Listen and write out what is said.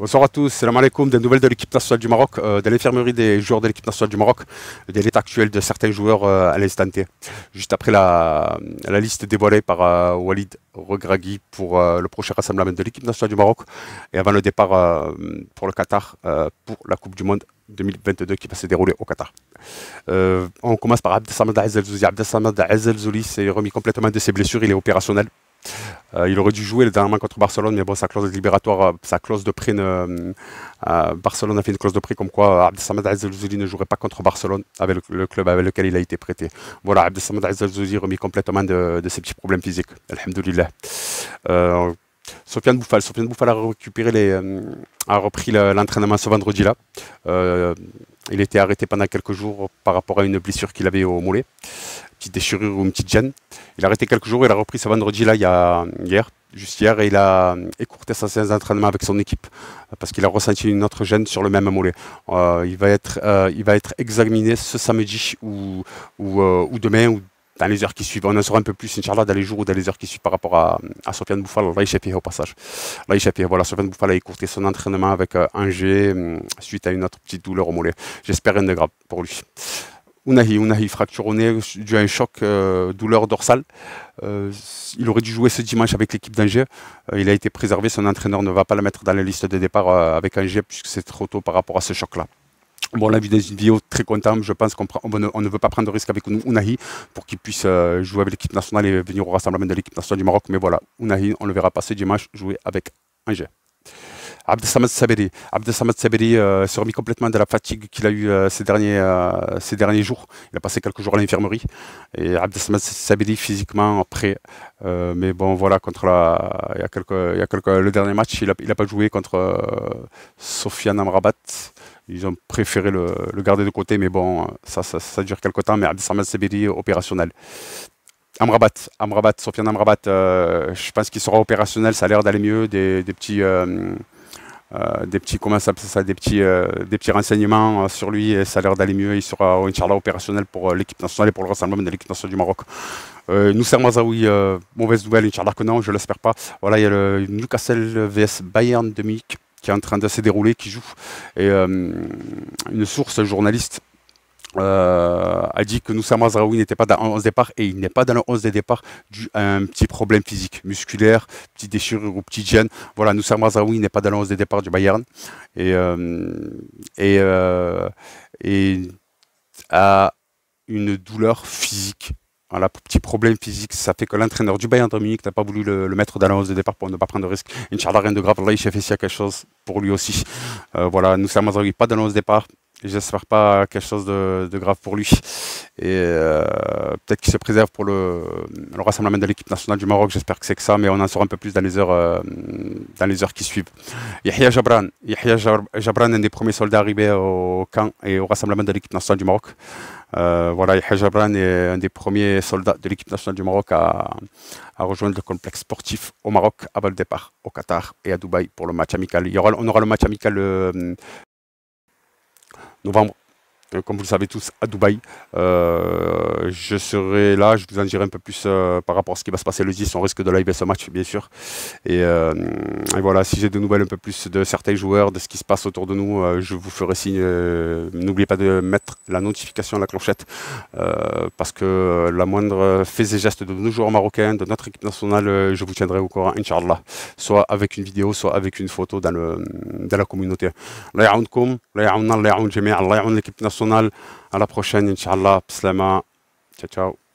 Bonsoir à tous, salam alaikum, des nouvelles de l'équipe nationale du Maroc, euh, de l'infirmerie des joueurs de l'équipe nationale du Maroc, de l'état actuel de certains joueurs euh, à l'instant T. Juste après la, liste dévoilée par euh, Walid Regragui pour le prochain rassemblement de l'équipe nationale du Maroc et avant le départ pour le Qatar pour la Coupe du Monde 2022 qui va se dérouler au Qatar. on commence par Abdessamad El Zouzi. Abdessamad s'est remis complètement de ses blessures, il est opérationnel. Euh, il aurait dû jouer le dernier contre Barcelone, mais bon, sa clause de libératoire, euh, sa clause de prêt, euh, Barcelone a fait une clause de prix comme quoi Abdesamad Azelzouli ne jouerait pas contre Barcelone avec le, club avec lequel il a été prêté. Voilà, Abdesamad Azelzouli remis complètement de, ses petits problèmes physiques. Alhamdulillah. Sofiane Bouffal. Bouffal a récupéré les, euh, a repris l'entraînement ce vendredi-là. Euh, il était arrêté pendant quelques jours par rapport à une blessure qu'il avait au mollet, petite déchirure ou une petite gêne. Il a arrêté quelques jours, il a repris ce vendredi-là il y hier, juste hier, et il a écourté sa séance d'entraînement avec son équipe parce qu'il a ressenti une autre gêne sur le même mollet. Euh, il, va être, euh, il va être examiné ce samedi ou, ou, ou demain ou dans les heures qui suivent. On en saura un peu plus, Inch'Allah, dans les jours ou dans les heures qui suivent par rapport à, à Sofiane Bouffal, Allah échappé au passage. Allah voilà, Sofiane Bouffal a écourté son entraînement avec euh, Angers hum, suite à une autre petite douleur au mollet. J'espère rien de grave pour lui. Ounahi, fracture au nez dû à un choc, euh, douleur dorsale. Euh, il aurait dû jouer ce dimanche avec l'équipe d'Angers. il a été préservé. Son entraîneur ne va pas le mettre dans la liste de départ avec Angers puisque c'est trop tôt par rapport à ce choc-là. Bon, la vidéo, très content. Je pense qu'on ne, veut pas prendre de risque avec Ounahi pour qu'il puisse euh, jouer avec l'équipe nationale et venir au rassemblement de l'équipe nationale du Maroc. Mais voilà, Ounahi, on le verra passer dimanche jouer avec Angers. Abdesamad Saberi, Abdesamad Saberi euh, se remis complètement de la fatigue qu'il a eue euh, ces, derniers, euh, ces derniers jours. Il a passé quelques jours à l'infirmerie. Et Abdesamad Saberi physiquement prêt. mais bon, voilà, contre la, il y a quelques, il y quelques, le dernier match, il n'a pas joué contre Sofiane Amrabat. Ils ont préféré le, garder de côté, mais bon, ça, ça, dure quelques temps. Mais Abdessamad Sebedi, opérationnel. Amrabat, Amrabat, Sofiane Amrabat, euh, je pense qu'il sera opérationnel, ça a l'air d'aller mieux, des, petits... Euh, euh, des petits comment ça, des petits des petits renseignements sur lui ça a l'air d'aller mieux il sera oh, inchallah opérationnel pour l'équipe nationale et pour le rassemblement de l'équipe nationale du Maroc Nous Mazaoui mauvaise nouvelle inchallah que non je l'espère pas voilà il y a le Newcastle vs Bayern de Munich en train de se dérouler, qui joue. Et euh, une source journaliste euh, a dit que nous Mazraoui n'était pas dans départ et il n'est pas dans le 11 des départs dû à un petit problème physique, musculaire, petite déchirure ou petite gêne. Voilà, Moussa Mazraoui n'est pas dans le 11 des départs du Bayern. Et, euh, et, et a une douleur physique un petit problème physique, ça fait que l'entraîneur du Bayern de Munich n'a pas voulu le, mettre dans la hausse de départ pour ne pas prendre de risque. Inch'Allah, rien de grave. Là, il s'est fait s'il y a quelque chose pour lui aussi. Euh, voilà, nous sommes pas dans la hausse de départ. J'espère pas quelque chose de, de grave pour lui et euh, peut-être qu'il se préserve pour le, rassemblement de l'équipe nationale du Maroc, j'espère que c'est que ça, mais on en saura un peu plus dans les heures, euh, dans les heures qui suivent. Yahya Jabran, un des premiers soldats arrivés au camp et au rassemblement de l'équipe nationale du Maroc. Euh, voilà, Yahya Jabran est un des premiers soldats de l'équipe nationale du Maroc à, rejoindre le complexe sportif au Maroc avant le départ au Qatar et à Dubaï pour le match amical. Il y aura, on aura le match amical novembre euh, comme vous le savez tous, à Dubaï. Euh, je serai là, je vous en dirai un peu plus euh, par rapport à ce qui va se passer le 10. On risque de live ce match, bien sûr. Et, voilà, si j'ai de nouvelles un peu plus de certains joueurs, de ce qui se passe autour de nous, je vous ferai signe. N'oubliez pas de mettre la notification à la clochette, parce que la moindre fait et geste de nos joueurs marocains, de notre équipe nationale, je vous tiendrai au courant, Inch'Allah. Soit avec une vidéo, soit avec une photo dans, le, dans la communauté. l'équipe nationale. À la prochaine, Inch'Allah. Ciao, ciao.